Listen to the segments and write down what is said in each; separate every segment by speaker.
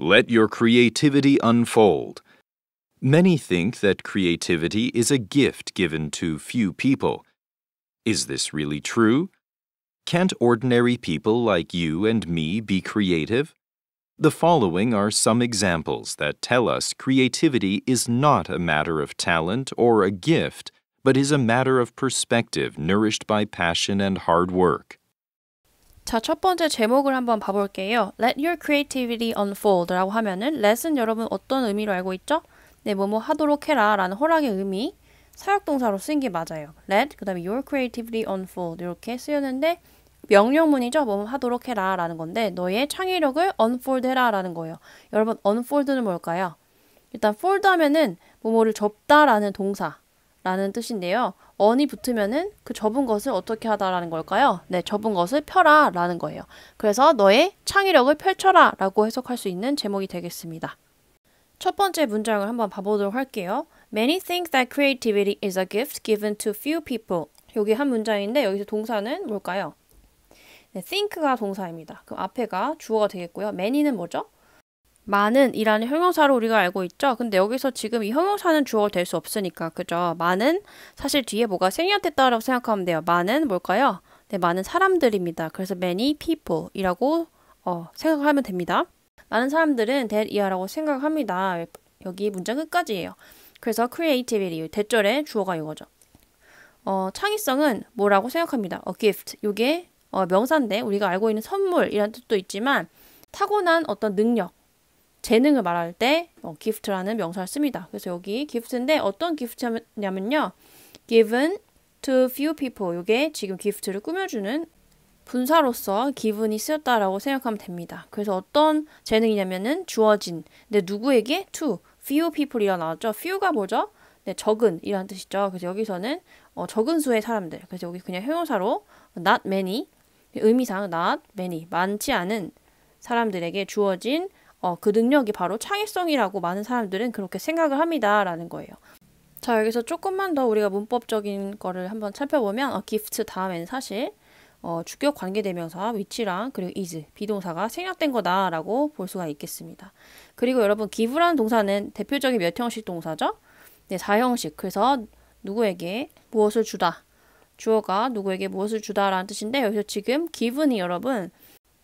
Speaker 1: Let your creativity unfold. Many think that creativity is a gift given to few people. Is this really true? Can't ordinary people like you and me be creative? The following are some examples that tell us creativity is not a matter of talent or a gift, but is a matter of perspective nourished by passion and hard work.
Speaker 2: 자, 첫 번째 제목을 한번 봐볼게요. Let your creativity unfold 라고 하면은 let은 여러분 어떤 의미로 알고 있죠? 네, 뭐뭐 하도록 해라 라는 허락의 의미 사역동사로 쓰인 게 맞아요. let, 그 다음에 your creativity unfold 이렇게 쓰였는데 명령문이죠. 뭐뭐 하도록 해라 라는 건데 너의 창의력을 unfold 해라 라는 거예요. 여러분 unfold는 뭘까요? 일단 fold 하면은 뭐뭐를 접다 라는 동사 라는 뜻인데요. 언이 붙으면은 그 접은 것을 어떻게 하다라는 걸까요? 네, 접은 것을 펴라 라는 거예요. 그래서 너의 창의력을 펼쳐라 라고 해석할 수 있는 제목이 되겠습니다. 첫 번째 문장을 한번 봐보도록 할게요. Many think that creativity is a gift given to few people. 여기 한 문장인데 여기서 동사는 뭘까요? 네, think가 동사입니다. 그럼 앞에가 주어가 되겠고요. many는 뭐죠? 많은이라는 형용사로 우리가 알고 있죠. 근데 여기서 지금 이 형용사는 주어될수 없으니까 그죠. 많은 사실 뒤에 뭐가 생략됐다라고 생각하면 돼요. 많은 뭘까요? 네, 많은 사람들입니다. 그래서 many people이라고 어, 생각하면 됩니다. 많은 사람들은 대이하라고 생각합니다. 여기 문장 끝까지예요. 그래서 creativity 대절의 주어가 이거죠. 어, 창의성은 뭐라고 생각합니다. a gift 이게 어, 명사인데 우리가 알고 있는 선물이라는 뜻도 있지만 타고난 어떤 능력 재능을 말할 때 어, gift라는 명사를 씁니다. 그래서 여기 gift인데 어떤 gift냐면요. given to few people. 이게 지금 gift를 꾸며주는 분사로서 기분이 쓰였다라고 생각하면 됩니다. 그래서 어떤 재능이냐면은 주어진 근데 누구에게 to few people이라 나왔죠. few가 뭐죠? 네, 적은 이라 뜻이죠. 그래서 여기서는 어, 적은 수의 사람들. 그래서 여기 그냥 형용사로 not many 의미상 not many 많지 않은 사람들에게 주어진 어, 그 능력이 바로 창의성이라고 많은 사람들은 그렇게 생각을 합니다라는 거예요. 자, 여기서 조금만 더 우리가 문법적인 거를 한번 살펴보면 어, gift 다음엔 사실 어, 주격 관계대명사, 위치랑 그리고 is, 비동사가 생략된 거다라고 볼 수가 있겠습니다. 그리고 여러분 give라는 동사는 대표적인 몇 형식 동사죠? 네, 4형식. 그래서 누구에게 무엇을 주다. 주어가 누구에게 무엇을 주다라는 뜻인데 여기서 지금 given이 여러분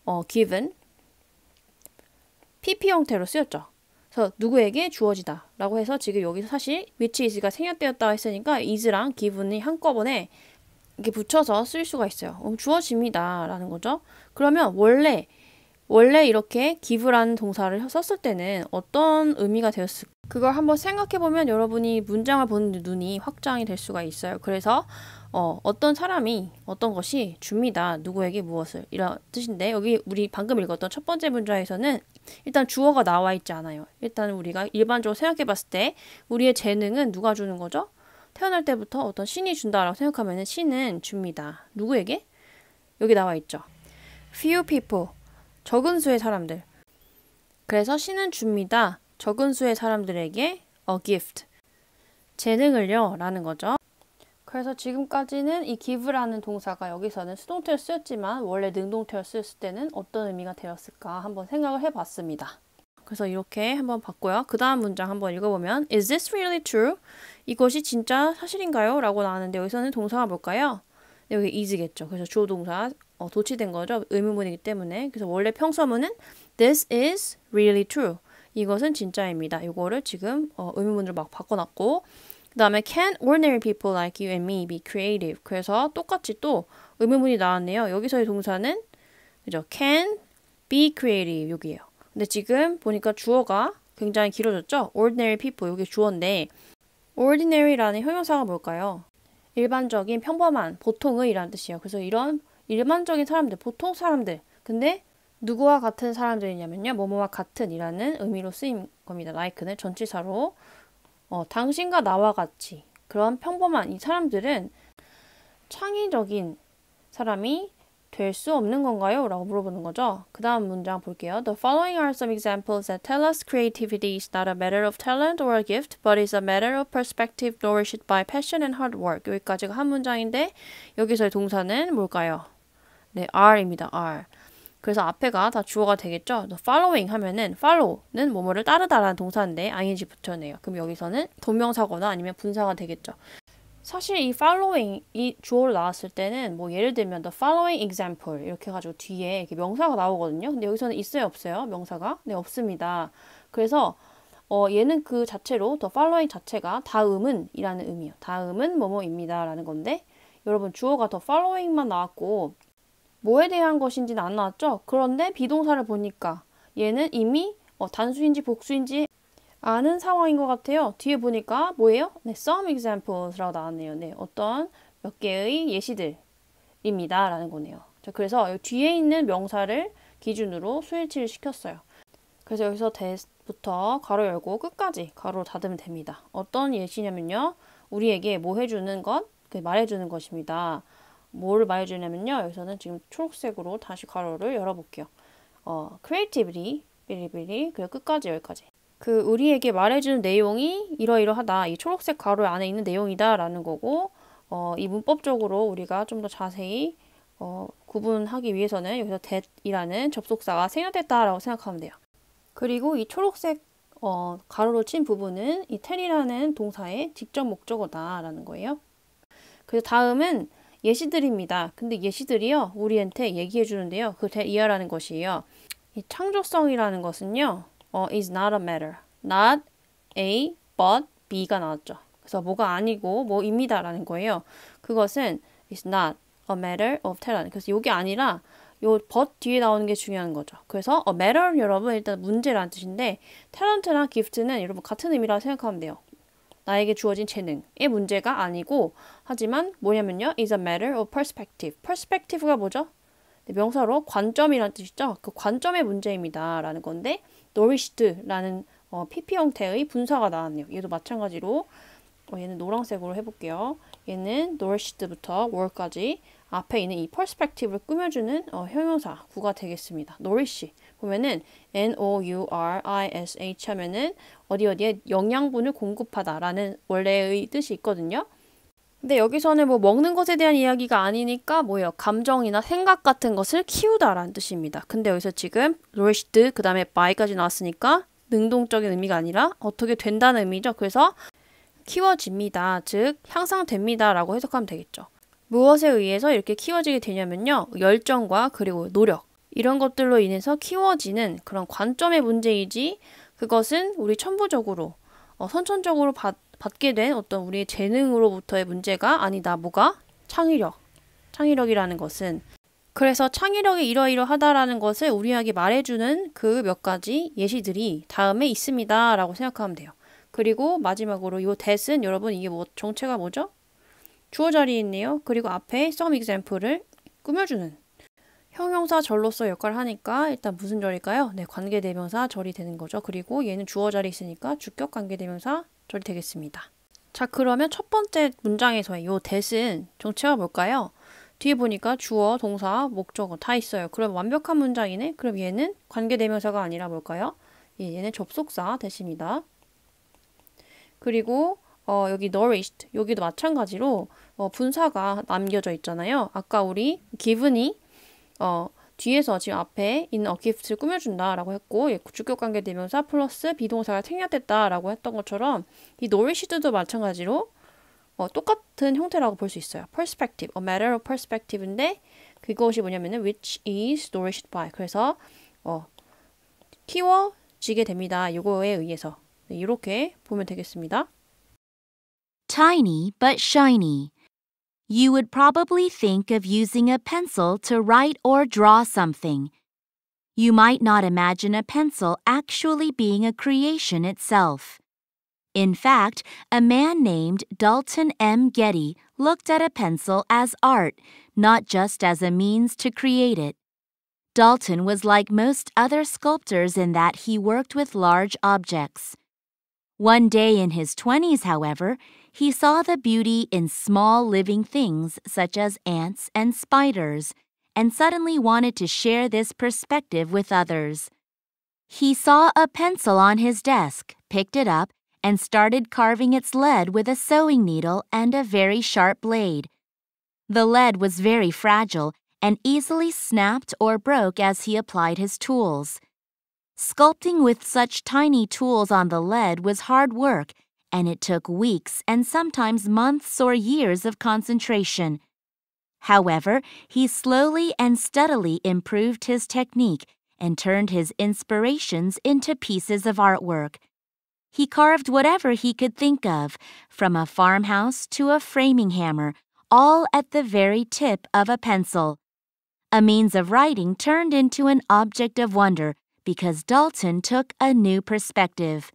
Speaker 2: 어, given PP 형태로 쓰였죠. 그래서 누구에게 주어지다 라고 해서 지금 여기서 사실 which is가 생략되었다 했으니까 is랑 g i 이 한꺼번에 이렇게 붙여서 쓸 수가 있어요. 음, 주어집니다 라는 거죠. 그러면 원래 원래 이렇게 give라는 동사를 썼을 때는 어떤 의미가 되었을까? 그걸 한번 생각해보면 여러분이 문장을 보는 눈이 확장이 될 수가 있어요. 그래서 어, 어떤 사람이 어떤 것이 줍니다. 누구에게 무엇을 이런 뜻인데 여기 우리 방금 읽었던 첫 번째 문장에서는 일단 주어가 나와 있지 않아요. 일단 우리가 일반적으로 생각해봤을 때 우리의 재능은 누가 주는 거죠? 태어날 때부터 어떤 신이 준다라고 생각하면 신은 줍니다. 누구에게? 여기 나와 있죠. Few people 적은 수의 사람들. 그래서 신은 줍니다. 적은 수의 사람들에게 a gift. 재능을요. 라는 거죠. 그래서 지금까지는 이 give라는 동사가 여기서는 수동태로 쓰였지만 원래 능동태로 쓰였을 때는 어떤 의미가 되었을까 한번 생각을 해봤습니다. 그래서 이렇게 한번 봤고요. 그 다음 문장 한번 읽어보면 Is this really true? 이것이 진짜 사실인가요? 라고 나왔는데 여기서는 동사가 뭘까요? 여기 is겠죠. 그래서 주어 동사 어, 도치된 거죠. 의문문이기 때문에. 그래서 원래 평서문은 This is really true. 이것은 진짜입니다. 이거를 지금 어, 의문문으로 막 바꿔놨고 그 다음에 Can ordinary people like you and me be creative? 그래서 똑같이 또 의문문이 나왔네요. 여기서의 동사는 그죠? Can be creative 여기에요. 근데 지금 보니까 주어가 굉장히 길어졌죠? ordinary people 여기 주어인데 ordinary라는 형용사가 뭘까요? 일반적인 평범한 보통의라는 뜻이에요. 그래서 이런 일반적인 사람들, 보통 사람들. 근데 누구와 같은 사람들이냐면요. 뭐뭐와 같은이라는 의미로 쓰인 겁니다. like는 전치사로 어, 당신과 나와 같이 그런 평범한 이 사람들은 창의적인 사람이 될 수 없는 건가요? 라고 물어보는 거죠. 그 다음 문장 볼게요. The following are some examples that tell us creativity is not a matter of talent or a gift, but is a matter of perspective nourished by passion and hard work. 여기까지가 한 문장인데 여기서의 동사는 뭘까요? 네, R입니다. R. 그래서 앞에가 다 주어가 되겠죠. following 하면은 follow는 뭐뭐를 따르다라는 동사인데 ing 붙여내요. 그럼 여기서는 동명사거나 아니면 분사가 되겠죠. 사실 이 following이 주어로 나왔을 때는 뭐 예를 들면 the following example 이렇게 해 가지고 뒤에 이렇게 명사가 나오거든요. 근데 여기서는 있어요, 없어요? 명사가? 네, 없습니다. 그래서 어, 얘는 그 자체로 the following 자체가 다음은이라는 의미예요. 다음은 뭐뭐입니다라는 건데 여러분 주어가 더 following만 나왔고 뭐에 대한 것인지는 안 나왔죠? 그런데 비동사를 보니까 얘는 이미 어, 단수인지 복수인지 아는 상황인 것 같아요. 뒤에 보니까 뭐예요? 네, some examples라고 나왔네요. 네, 어떤 몇 개의 예시들입니다. 라는 거네요. 자, 그래서 뒤에 있는 명사를 기준으로 수일치를 시켰어요. 그래서 여기서 대부터 가로 열고 끝까지 가로 닫으면 됩니다. 어떤 예시냐면요. 우리에게 뭐 해주는 것, 그 말해주는 것입니다. 뭘 말해주냐면요. 여기서는 지금 초록색으로 다시 가로를 열어볼게요. 어, creativity, 비리비리, 그리고 끝까지 여기까지. 그 우리에게 말해주는 내용이 이러이러하다. 이 초록색 가로 안에 있는 내용이다. 라는 거고, 어, 이 문법적으로 우리가 좀 더 자세히 어, 구분하기 위해서는 여기서 that이라는 접속사가 생략됐다라고 생각하면 돼요. 그리고 이 초록색 어, 가로로 친 부분은 이 tell이라는 동사의 직접 목적어다라는 거예요. 그래서 다음은 예시들입니다. 근데 예시들이요. 우리한테 얘기해 주는데요. 그대 이하라는 것이에요. 이 창조성이라는 것은요. 어, is not a matter. not A, but B가 나왔죠. 그래서 뭐가 아니고 뭐입니다라는 거예요. 그것은 is not a matter of 테라는. 그래서 이게 아니라 요 but 뒤에 나오는 게 중요한 거죠. 그래서 a matter 여러분 일단 문제라는 뜻인데 talen트랑 gift는 여러분 같은 의미라고 생각하면 돼요. 나에게 주어진 재능의 문제가 아니고 하지만 뭐냐면요. is a matter of perspective. perspective가 뭐죠? 네, 명사로 관점이란 뜻이죠. 그 관점의 문제입니다. 라는 건데 nourished라는 어, PP 형태의 분사가 나왔네요. 얘도 마찬가지로 어, 얘는 노란색으로 해볼게요. 얘는 nourished부터 work까지 앞에 있는 이 perspective를 꾸며주는 어, 형용사 구가 되겠습니다. nourish 보면은 n o u r i s h 하면은 어디 어디에 영양분을 공급하다라는 원래의 뜻이 있거든요. 근데 여기서는 뭐 먹는 것에 대한 이야기가 아니니까 뭐예요? 감정이나 생각 같은 것을 키우다라는 뜻입니다. 근데 여기서 지금 nourished 그다음에 by까지 나왔으니까 능동적인 의미가 아니라 어떻게 된다는 의미죠. 그래서 키워집니다. 즉 향상됩니다라고 해석하면 되겠죠. 무엇에 의해서 이렇게 키워지게 되냐면요. 열정과 그리고 노력 이런 것들로 인해서 키워지는 그런 관점의 문제이지 그것은 우리 천부적으로 어, 선천적으로 받, 받게 된 어떤 우리의 재능으로부터의 문제가 아니다. 뭐가? 창의력. 창의력이라는 것은 그래서 창의력이 이러이러하다라는 것을 우리에게 말해주는 그 몇 가지 예시들이 다음에 있습니다. 라고 생각하면 돼요. 그리고 마지막으로 이 대신 여러분 이게 뭐 정체가 뭐죠? 주어 자리에 있네요. 그리고 앞에 some example를 꾸며주는 형용사 절로서 역할을 하니까 일단 무슨 절일까요? 네, 관계대명사 절이 되는 거죠. 그리고 얘는 주어 자리 있으니까 주격 관계대명사 절이 되겠습니다. 자, 그러면 첫 번째 문장에서의 요 대신 정체가 뭘까요? 뒤에 보니까 주어, 동사, 목적어 다 있어요. 그럼 완벽한 문장이네? 그럼 얘는 관계대명사가 아니라 뭘까요? 예, 얘는 접속사 대신이다. 그리고 어, 여기 nourished 여기도 마찬가지로 어, 분사가 남겨져 있잖아요. 아까 우리 given이 어, 뒤에서 지금 앞에 있는 어기프트를 꾸며준다라고 했고 예, 주격 관계 대명사 플러스 비동사가 생략됐다라고 했던 것처럼 이 노리시드도 마찬가지로 어, 똑같은 형태라고 볼 수 있어요. perspective, a matter of perspective인데 그것이 뭐냐면은 which is nourished by 그래서 어, 키워지게 됩니다. 이거에 의해서 네, 이렇게 보면 되겠습니다.
Speaker 1: Tiny but shiny. you would probably think of using a pencil to write or draw something. You might not imagine a pencil actually being a creation itself. In fact, a man named Dalton M. Getty looked at a pencil as art, not just as a means to create it. Dalton was like most other sculptors in that he worked with large objects. One day in his 20s, however, he saw the beauty in small living things such as ants and spiders, and suddenly wanted to share this perspective with others. He saw a pencil on his desk, picked it up, and started carving its lead with a sewing needle and a very sharp blade. The lead was very fragile and easily snapped or broke as he applied his tools. Sculpting with such tiny tools on the lead was hard work and it took weeks and sometimes months or years of concentration. However, he slowly and steadily improved his technique and turned his inspirations into pieces of artwork. He carved whatever he could think of, from a farmhouse to a framing hammer, all at the very tip of a pencil. A means of writing turned into an object of wonder because Dalton took a new perspective.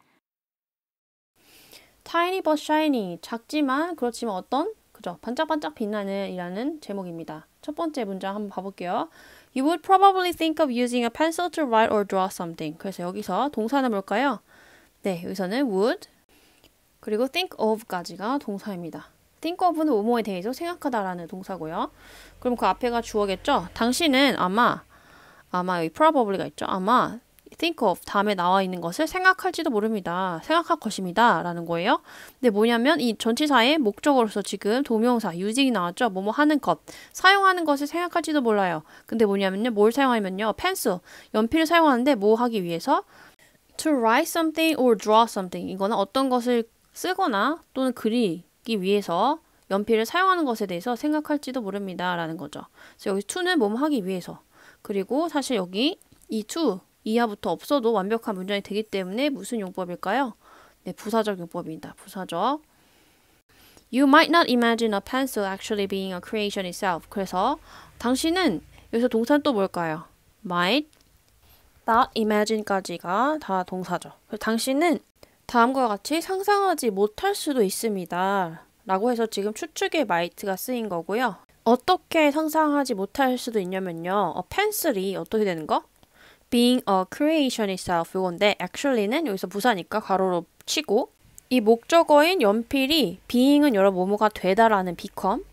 Speaker 2: Tiny but shiny, 작지만 그렇지만 어떤 그죠? 반짝반짝 빛나는 이라는 제목입니다. 첫 번째 문장 한번 봐볼게요. You would probably think of using a pencil to write or draw something. 그래서 여기서 동사는 뭘까요? 네, 여기서는 would 그리고 think of까지가 동사입니다. think of는 뭐뭐에 대해서 생각하다라는 동사고요. 그럼 그 앞에가 주어겠죠? 당신은 아마 아마 여기 probably가 있죠. 아마 think of 다음에 나와 있는 것을 생각할지도 모릅니다. 생각할 것입니다. 라는 거예요. 근데 뭐냐면 이 전치사의 목적으로서 지금 동명사 using이 나왔죠. 뭐뭐 하는 것. 사용하는 것을 생각할지도 몰라요. 근데 뭐냐면요. 뭘 사용하면요. 펜스, 연필을 사용하는데 뭐 하기 위해서 to write something or draw something. 이거는 어떤 것을 쓰거나 또는 그리기 위해서 연필을 사용하는 것에 대해서 생각할지도 모릅니다. 라는 거죠. 그래서 여기 to는 뭐뭐 하기 위해서. 그리고 사실 여기 이 to 이하부터 없어도 완벽한 문장이 되기 때문에 무슨 용법일까요? 네, 부사적 용법입니다. 부사적. You might not imagine a pencil actually being a creation itself. 그래서 당신은 여기서 동사는 또 뭘까요? might, not imagine까지가 다 동사죠. 당신은 다음과 같이 상상하지 못할 수도 있습니다. 라고 해서 지금 추측의 might가 쓰인 거고요. 어떻게 상상하지 못할 수도 있냐면요. 어, 펜슬이 어떻게 되는 거? being a creation itself 요건데 actually는 여기서 부사니까 가로로 치고 이 목적어인 연필이 being은 여러 모모가 되다라는 become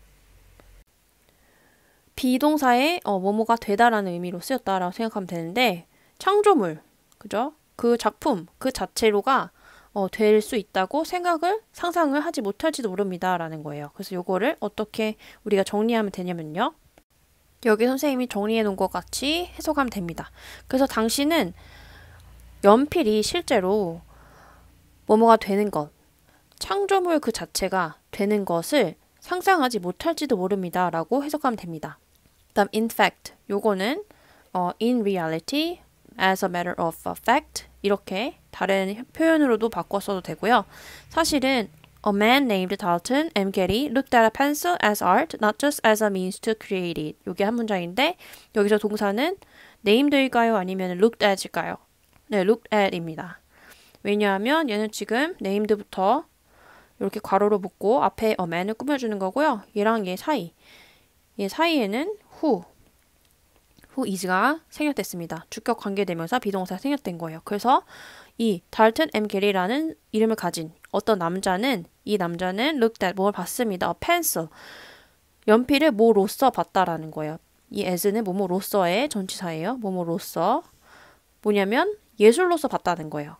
Speaker 2: 비동사의 어, 모모가 되다라는 의미로 쓰였다라고 생각하면 되는데 창조물 그죠? 그 작품 그 자체로가 어, 될 수 있다고 생각을 상상을 하지 못할지도 모릅니다라는 거예요. 그래서 요거를 어떻게 우리가 정리하면 되냐면요. 여기 선생님이 정리해 놓은 것 같이 해석하면 됩니다. 그래서 당신은 연필이 실제로 뭐뭐가 되는 것, 창조물 그 자체가 되는 것을 상상하지 못할지도 모릅니다. 라고 해석하면 됩니다. 그 다음 in fact, 요거는 어, in reality, as a matter of fact 이렇게 다른 표현으로도 바꿔 써도 되고요. 사실은 A man named Dalton M. Getty looked at a pencil as art, not just as a means to create it. 이게 한 문장인데 여기서 동사는 named일까요? 아니면 looked at일까요? 네, looked at입니다. 왜냐하면 얘는 지금 named부터 이렇게 괄호로 묶고 앞에 a man을 꾸며주는 거고요. 얘랑 얘 사이, 얘 사이에는 who, who is가 생략됐습니다. 주격 관계대명사 비동사 생략된 거예요. 그래서 이 달튼 M 게리라는 이름을 가진 어떤 남자는 이 남자는 looked at 뭘 봤습니다. A pencil. 연필을 뭐로써 봤다라는 거예요. 이 as는 뭐뭐로써의 전치사예요. 뭐뭐로써 뭐냐면 예술로서 봤다는 거예요.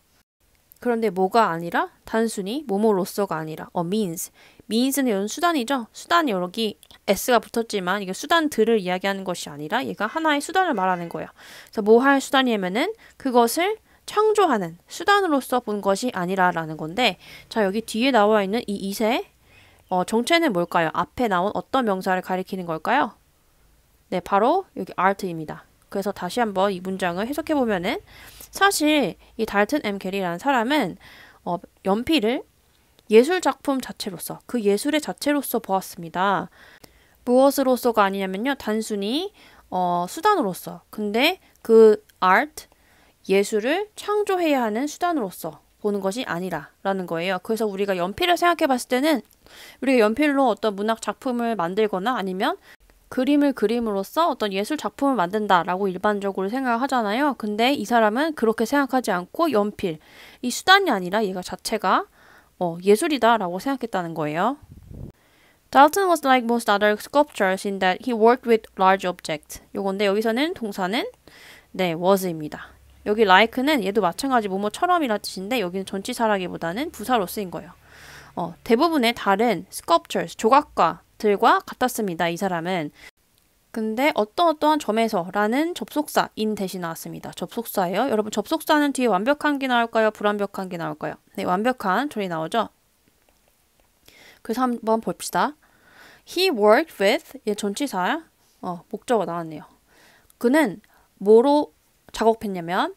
Speaker 2: 그런데 뭐가 아니라 단순히 뭐뭐로써가 아니라 어 means means는 이런 수단이죠. 수단이 여기 s가 붙었지만 이게 수단들을 이야기하는 것이 아니라 얘가 하나의 수단을 말하는 거예요. 그래서 뭐 할 수단이냐면은 그것을 창조하는 수단으로서 본 것이 아니라라는 건데 자 여기 뒤에 나와 있는 이이세 어, 정체는 뭘까요? 앞에 나온 어떤 명사를 가리키는 걸까요? 네, 바로 여기 art입니다. 그래서 다시 한번 이 문장을 해석해 보면은 사실 이 달튼 엠 게리라는 사람은 어, 연필을 예술 작품 자체로서 그 예술의 자체로서 보았습니다. 무엇으로서가 아니냐면요, 단순히 어, 수단으로서. 근데 그 art 예술을 창조해야 하는 수단으로서 보는 것이 아니라라는 거예요. 그래서 우리가 연필을 생각해 봤을 때는 우리가 연필로 어떤 문학 작품을 만들거나 아니면 그림을 그림으로써 어떤 예술 작품을 만든다라고 일반적으로 생각하잖아요. 근데 이 사람은 그렇게 생각하지 않고 연필, 이 수단이 아니라 얘가 자체가 어, 예술이다라고 생각했다는 거예요. Dalton was like most other sculptors in that he worked with large objects. 요건데 여기서는 동사는 네, was입니다. 여기 like는 얘도 마찬가지 뭐뭐처럼이라 뜻인데 여기는 전치사라기보다는 부사로 쓰인 거예요. 어, 대부분의 다른 sculptures, 조각과들과 같았습니다. 이 사람은. 근데 어떤 어떠한 점에서 라는 접속사 인 대신 나왔습니다. 접속사예요. 여러분 접속사는 뒤에 완벽한 게 나올까요? 불완벽한 게 나올까요? 네, 완벽한 절이 나오죠. 그래서 한번 봅시다. He worked with 얘 전치사 어, 목적어 나왔네요. 그는 뭐로 작업했냐면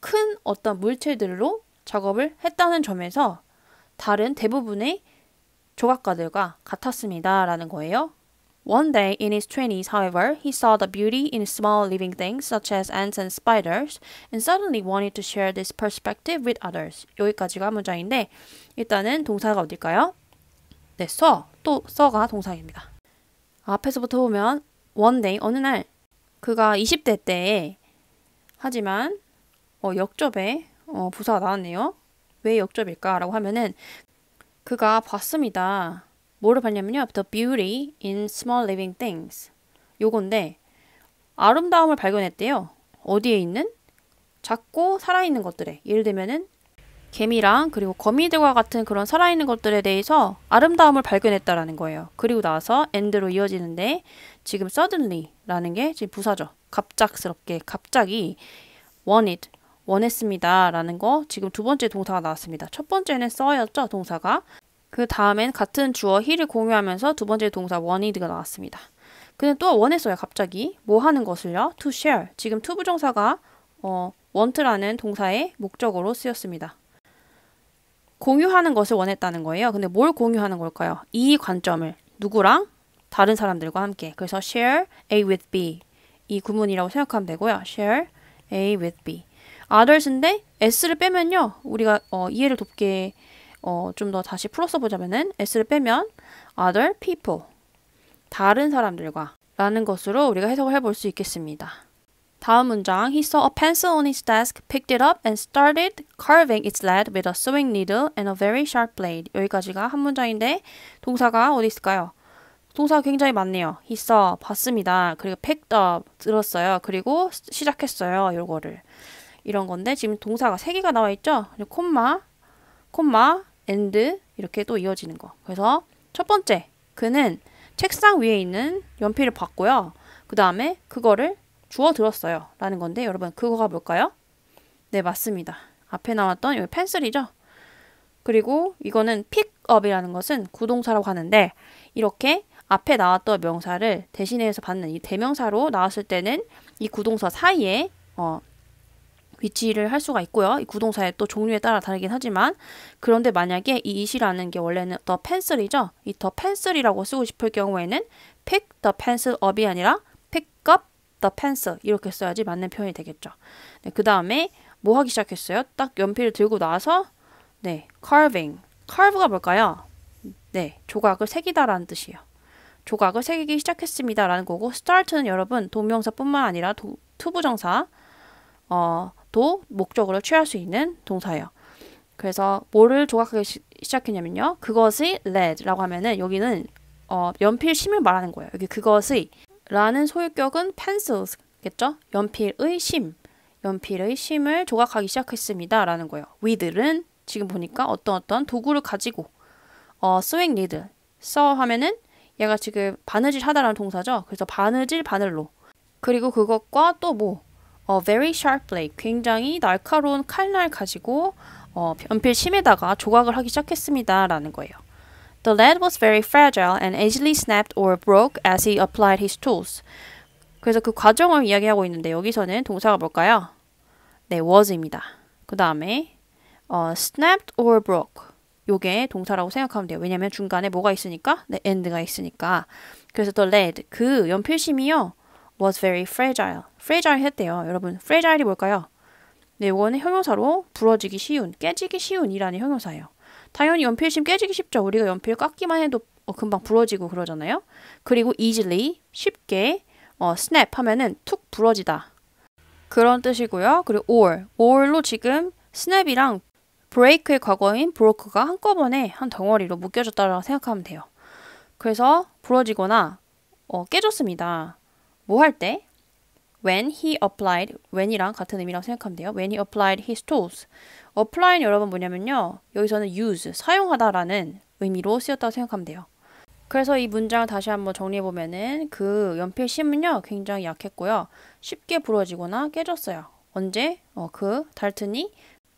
Speaker 2: 큰 어떤 물체들로 작업을 했다는 점에서 다른 대부분의 조각가들과 같았습니다라는 거예요. One day in his 20s, however, he saw the beauty in small living things such as ants and spiders and suddenly wanted to share this perspective with others. 여기까지가 문장인데 일단은 동사가 어딜까요? 네, 써. 또 써가 동사입니다. 앞에서부터 보면 one day, 어느 날 그가 20대 때에 하지만 어, 역접에 어, 부사가 나왔네요. 왜 역접일까라고 하면은 그가 봤습니다. 뭐를 봤냐면요. The beauty in small living things. 요건데 아름다움을 발견했대요. 어디에 있는? 작고 살아있는 것들에. 예를 들면은 개미랑 그리고 거미들과 같은 그런 살아있는 것들에 대해서 아름다움을 발견했다라는 거예요. 그리고 나서 e 드로 이어지는데 지금 suddenly라는 게 지금 부사죠. 갑작스럽게 갑자기 wanted 원했습니다 라는 거 지금 두 번째 동사가 나왔습니다. 첫 번째는 써였죠 동사가 그 다음엔 같은 주어 힐을 공유하면서 두 번째 동사 원이드가 나왔습니다. 근데 또 원했어요 갑자기 뭐 하는 것을요? to share 지금 to 부정사가 어, want라는 동사의 목적으로 쓰였습니다. 공유하는 것을 원했다는 거예요. 근데 뭘 공유하는 걸까요? 이 관점을 누구랑? 다른 사람들과 함께 그래서 share A with B 이 구문이라고 생각하면 되고요. share A with B. others인데 S를 빼면요. 우리가 어, 이해를 돕게 어, 좀더 다시 풀어써 보자면은 S를 빼면 other people 다른 사람들과 라는 것으로 우리가 해석을 해볼 수 있겠습니다. 다음 문장 He saw a pencil on his desk, picked it up and started carving its lead with a sewing needle and a very sharp blade 여기까지가 한 문장인데 동사가 어디 있을까요? 동사가 굉장히 많네요. he saw, 봤습니다. 그리고 picked up, 들었어요. 그리고 시작했어요. 요거를. 이런 건데 지금 동사가 3개가 나와 있죠. 콤마, 콤마, and 이렇게 또 이어지는 거. 그래서 첫 번째, 그는 책상 위에 있는 연필을 봤고요. 그 다음에 그거를 주워 들었어요. 라는 건데 여러분 그거가 뭘까요? 네, 맞습니다. 앞에 나왔던 여기 펜슬이죠. 그리고 이거는 픽업이라는 것은 구동사라고 하는데 이렇게 앞에 나왔던 명사를 대신해서 받는 이 대명사로 나왔을 때는 이 구동사 사이에 어, 위치를 할 수가 있고요. 이 구동사의 또 종류에 따라 다르긴 하지만 그런데 만약에 이이시라는게 원래는 더 펜슬이죠. 이 더 펜슬이라고 쓰고 싶을 경우에는 pick the pencil up이 아니라 pick up the pencil 이렇게 써야지 맞는 표현이 되겠죠. 네, 그 다음에 뭐 하기 시작했어요? 딱 연필을 들고 나서 네, carving. carve가 뭘까요? 네, 조각을 새기다라는 뜻이에요. 조각을 새기기 시작했습니다. 라는 거고 start는 여러분 동명사뿐만 아니라 도, 투부정사 어, 도 목적으로 취할 수 있는 동사예요. 그래서 뭐를 조각하기 시, 작했냐면요 그것이 led라고 하면은 여기는 어, 연필 심을 말하는 거예요. 여기 그것의 라는 소유격은 pencils겠죠? 연필의 심. 연필의 심을 조각하기 시작했습니다. 라는 거예요. with는 지금 보니까 어떤 어떤 도구를 가지고 어, swing lid 써 하면은 얘가 지금 바느질 하다라는 동사죠. 그래서 바느질 바늘로. 그리고 그것과 또 뭐, 어, very sharply, 굉장히 날카로운 칼날 가지고 어, 연필 심에다가 조각을 하기 시작했습니다라는 거예요. The lad was very fragile and easily snapped or broke as he applied his tools. 그래서 그 과정을 이야기하고 있는데 여기서는 동사가 뭘까요? 네, was입니다. 그 다음에 어, snapped or broke. 요게 동사라고 생각하면 돼요. 왜냐면 중간에 뭐가 있으니까? 네, end가 있으니까. 그래서 더 lead, 그 연필심이요. was very fragile. fragile 했대요. 여러분, fragile이 뭘까요? 네, 요거는 형용사로 부러지기 쉬운, 깨지기 쉬운이라는 형용사예요. 당연히 연필심 깨지기 쉽죠. 우리가 연필 깎기만 해도 어, 금방 부러지고 그러잖아요. 그리고 easily, 쉽게, 어, snap 하면은 툭 부러지다. 그런 뜻이고요. 그리고 or, or로 지금 snap이랑 브레이크의 과거인 브로크가 한꺼번에 한 덩어리로 묶여졌다고 라 생각하면 돼요. 그래서 부러지거나 어, 깨졌습니다. 뭐 할 때? When he applied, when이랑 같은 의미라고 생각하면 돼요. When he applied his tools. apply는 여러분 뭐냐면요. 여기서는 use, 사용하다라는 의미로 쓰였다고 생각하면 돼요. 그래서 이 문장을 다시 한번 정리해보면은 그 연필 심은요. 굉장히 약했고요. 쉽게 부러지거나 깨졌어요. 언제? 어, 그 달튼이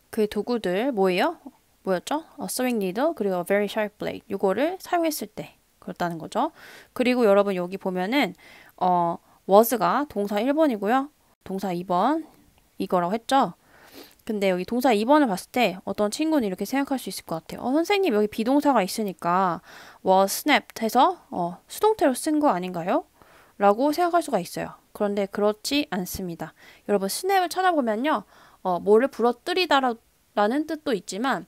Speaker 2: 그 도구들 뭐예요? 뭐였죠? A swing needle 그리고 very sharp blade 이거를 사용했을 때 그렇다는 거죠. 그리고 여러분 여기 보면은 어, was가 동사 1번이고요. 동사 2번 이거라고 했죠. 근데 여기 동사 2번을 봤을 때 어떤 친구는 이렇게 생각할 수 있을 것 같아요. 어, 선생님 여기 비동사가 있으니까 was snapped 해서 어, 수동태로 쓴 거 아닌가요? 라고 생각할 수가 있어요. 그런데 그렇지 않습니다. 여러분 스냅을 찾아보면요. 어, 뭐를 부러뜨리다라는 뜻도 있지만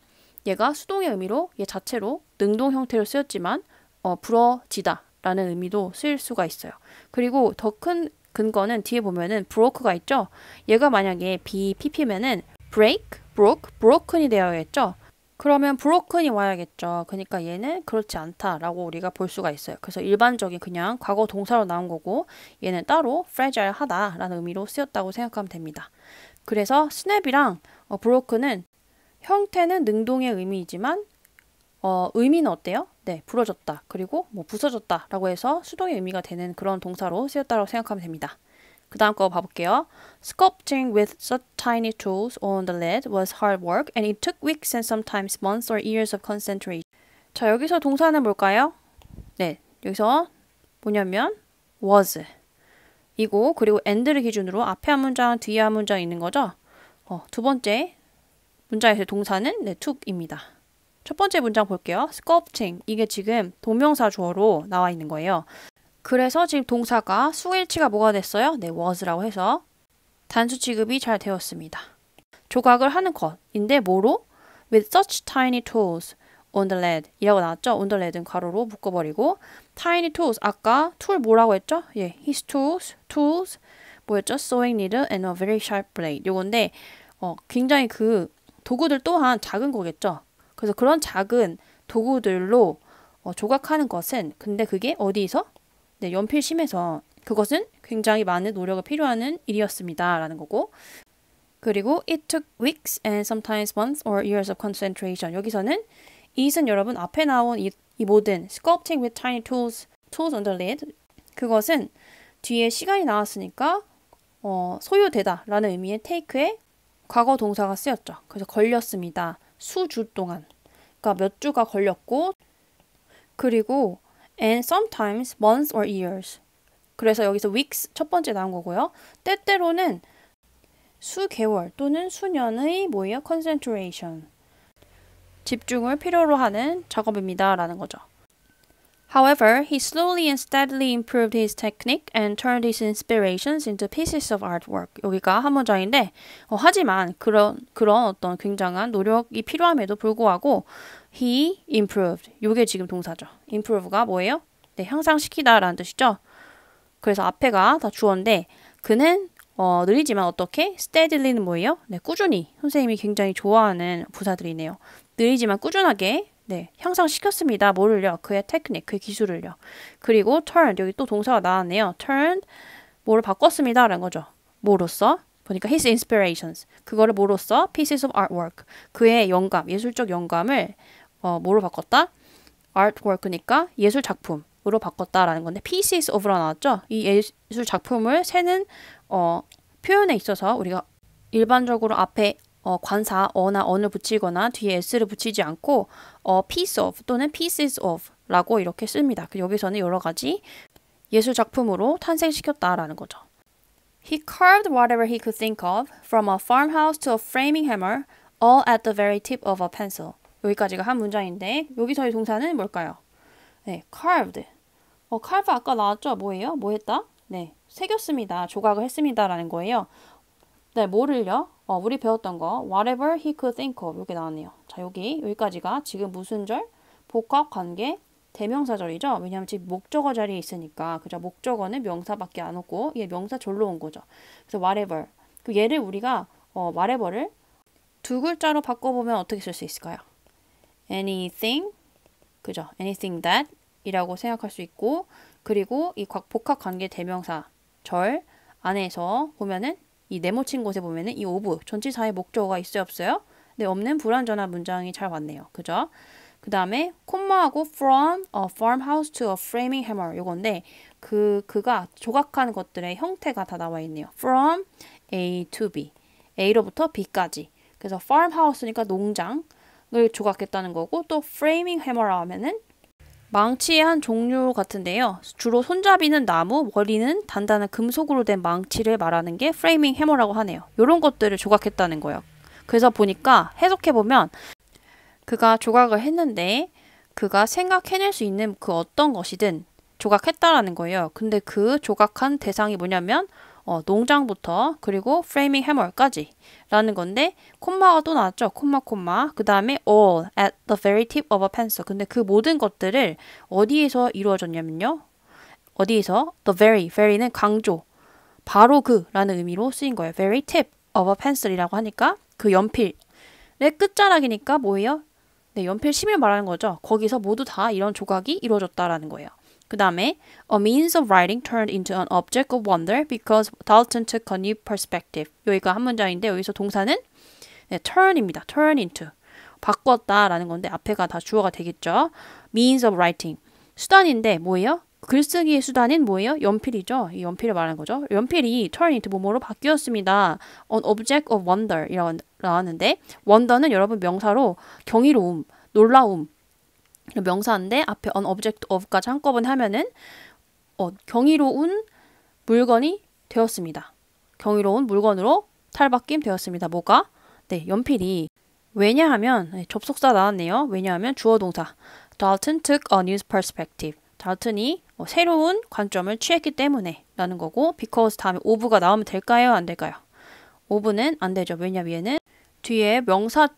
Speaker 2: 얘가 수동의 의미로 얘 자체로 능동 형태로 쓰였지만 어, 부러지다라는 의미도 쓰일 수가 있어요. 그리고 더 큰 근거는 뒤에 보면은 broke가 있죠. 얘가 만약에 BPP면은 break, broke, broken이 되어야겠죠. 그러면 broken이 와야겠죠. 그러니까 얘는 그렇지 않다라고 우리가 볼 수가 있어요. 그래서 일반적인 그냥 과거 동사로 나온 거고 얘는 따로 fragile하다라는 의미로 쓰였다고 생각하면 됩니다. 그래서 스냅이랑 어, 브로크는 형태는 능동의 의미이지만 어, 의미는 어때요? 네, 부러졌다. 그리고 뭐 부서졌다. 라고 해서 수동의 의미가 되는 그런 동사로 쓰였다고 생각하면 됩니다. 그 다음 거 봐볼게요. Sculpting with such tiny tools on the lead was hard work and it took weeks and sometimes months or years of concentration. 자, 여기서 동사는 뭘까요? 네, 여기서 뭐냐면 was. 이고 그리고 and를 기준으로 앞에 한 문장, 뒤에 한 문장 있는 거죠. 어, 두 번째 문장에서 동사는 네, took입니다. 첫 번째 문장 볼게요. sculpting 이게 지금 동명사 주어로 나와 있는 거예요. 그래서 지금 동사가 수일치가 뭐가 됐어요? 네, was라고 해서 단수 취급이 잘 되었습니다. 조각을 하는 것인데 뭐로? With such tiny tools on the lid 이라고 나왔죠? on the lid은 괄호로 묶어버리고 tiny tools 아까 툴 뭐라고 했죠? 예, his tools, tools 뭐였죠? sewing needle and a very sharp blade 요건데 어, 굉장히 그 도구들 또한 작은 거겠죠? 그래서 그런 작은 도구들로 어, 조각하는 것은 근데 그게 어디서? 네, 연필심에서 그것은 굉장히 많은 노력이 필요한 일이었습니다. 라는 거고 그리고 it took weeks and sometimes months or years of concentration 여기서는 이것은 여러분 앞에 나온 이, 이 모든 sculpting with tiny tools, tools on the lid 그것은 뒤에 시간이 나왔으니까 어, 소요되다 라는 의미의 take에 과거 동사가 쓰였죠. 그래서 걸렸습니다. 수 주 동안. 그러니까 몇 주가 걸렸고 그리고 and sometimes months or years. 그래서 여기서 weeks 첫 번째 나온 거고요. 때때로는 수 개월 또는 수년의 뭐예요? concentration. 집중을 필요로 하는 작업입니다. 라는 거죠. However, he slowly and steadily improved his technique and turned his inspirations into pieces of artwork. 여기가 한 문장인데, 어, 하지만 그런 그런 어떤 굉장한 노력이 필요함에도 불구하고 he improved. 요게 지금 동사죠. improve가 뭐예요? 네, 향상시키다라는 뜻이죠. 그래서 앞에가 다 주어인데 그는 어, 느리지만 어떻게? steadily는 뭐예요? 네, 꾸준히. 선생님이 굉장히 좋아하는 부사들이네요. 느리지만 꾸준하게 네, 향상시켰습니다. 뭐를요? 그의 테크닉, 그의 기술을요. 그리고 turn, 여기 또 동사가 나왔네요. t u r n 뭐를 바꿨습니다. 라는 거죠. 뭐로써? 보니까 his inspirations. 그거를 뭐로써? pieces of artwork. 그의 영감, 예술적 영감을 어, 뭐로 바꿨다? artwork니까 예술 작품으로 바꿨다라는 건데 pieces of라 나왔죠? 이 예술 작품을 새는 어, 표현에 있어서 우리가 일반적으로 앞에 어, 관사 어나 언을 붙이거나 뒤에 s를 붙이지 않고 어, piece of 또는 pieces of라고 이렇게 씁니다. 여기서는 여러 가지 예술 작품으로 탄생시켰다라는 거죠. He carved whatever he could think of, from a farmhouse to a framing hammer, all at the very tip of a pencil. 여기까지가 한 문장인데 여기서의 동사는 뭘까요? 네, carved. 어, carve 아까 나왔죠? 뭐예요? 뭐 했다? 네, 새겼습니다. 조각을 했습니다라는 거예요. 네, 뭐를요? 어, 우리 배웠던 거 whatever he could think of 이렇게 나왔네요. 자, 여기 여기까지가 지금 무슨 절? 복합 관계 대명사절이죠. 왜냐하면 지금 목적어 자리에 있으니까 그죠? 목적어는 명사밖에 안 오고 이게 명사 절로 온 거죠. 그래서 whatever 그 얘를 우리가 어, whatever를 두 글자로 바꿔보면 어떻게 쓸 수 있을까요? anything 그죠? anything that 이라고 생각할 수 있고 그리고 이 복합 관계 대명사 절 안에서 보면은 이 네모친 곳에 보면은 이 오브 전치사의 목적어가 있어요 없어요? 네 없는 불완전한 문장이 잘 왔네요. 그죠? 그 다음에 콤마하고 from a farmhouse to a framing hammer 요건데 그 그가 조각한 것들의 형태가 다 나와 있네요. from A to B A로부터 B까지 그래서 farmhouse니까 농장을 조각했다는 거고 또 framing hammer 하면은 망치의 한 종류 같은데요. 주로 손잡이는 나무, 머리는 단단한 금속으로 된 망치를 말하는 게 프레이밍 해머라고 하네요. 이런 것들을 조각했다는 거예요. 그래서 보니까 해석해보면 그가 조각을 했는데 그가 생각해낼 수 있는 그 어떤 것이든 조각했다라는 거예요. 근데 그 조각한 대상이 뭐냐면 어, 농장부터 그리고 framing hammer까지 라는 건데 콤마가 또 나왔죠. 콤마 콤마 그 다음에 all at the very tip of a pencil 근데 그 모든 것들을 어디에서 이루어졌냐면요. 어디에서 the very very는 강조 바로 그라는 의미로 쓰인 거예요. very tip of a pencil이라고 하니까 그 연필의 끝자락이니까 뭐예요? 네, 연필 심을 말하는 거죠. 거기서 모두 다 이런 조각이 이루어졌다라는 거예요. 그 다음에 A means of writing turned into an object of wonder because Dalton took a new perspective. 여기가 한 문장인데 여기서 동사는 네, turn입니다. turn into. 바꿨다라는 건데 앞에가 다 주어가 되겠죠. means of writing. 수단인데 뭐예요? 글쓰기의 수단인 뭐예요? 연필이죠. 이 연필을 말하는 거죠. 연필이 turn into 뭐뭐로 바뀌었습니다. an object of wonder 이라고 하는데 wonder는 여러분 명사로 경이로움, 놀라움, 명사인데 앞에 on object of까지 한꺼번에 하면은 어, 경이로운 물건이 되었습니다. 경이로운 물건으로 탈바뀜 되었습니다. 뭐가? 네, 연필이. 왜냐하면 네, 접속사 나왔네요. 왜냐하면 주어 동사. Dalton took a new perspective. 달튼이 어, 새로운 관점을 취했기 때문에 라는 거고 because 다음에 of가 나오면 될까요? 안 될까요? of는 안 되죠. 왜냐 위에는 뒤에 명사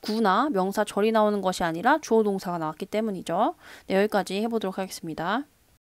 Speaker 2: 구나 명사 절이 나오는 것이 아니라 주어 동사가 나왔기 때문이죠. 네, 여기까지 해보도록 하겠습니다.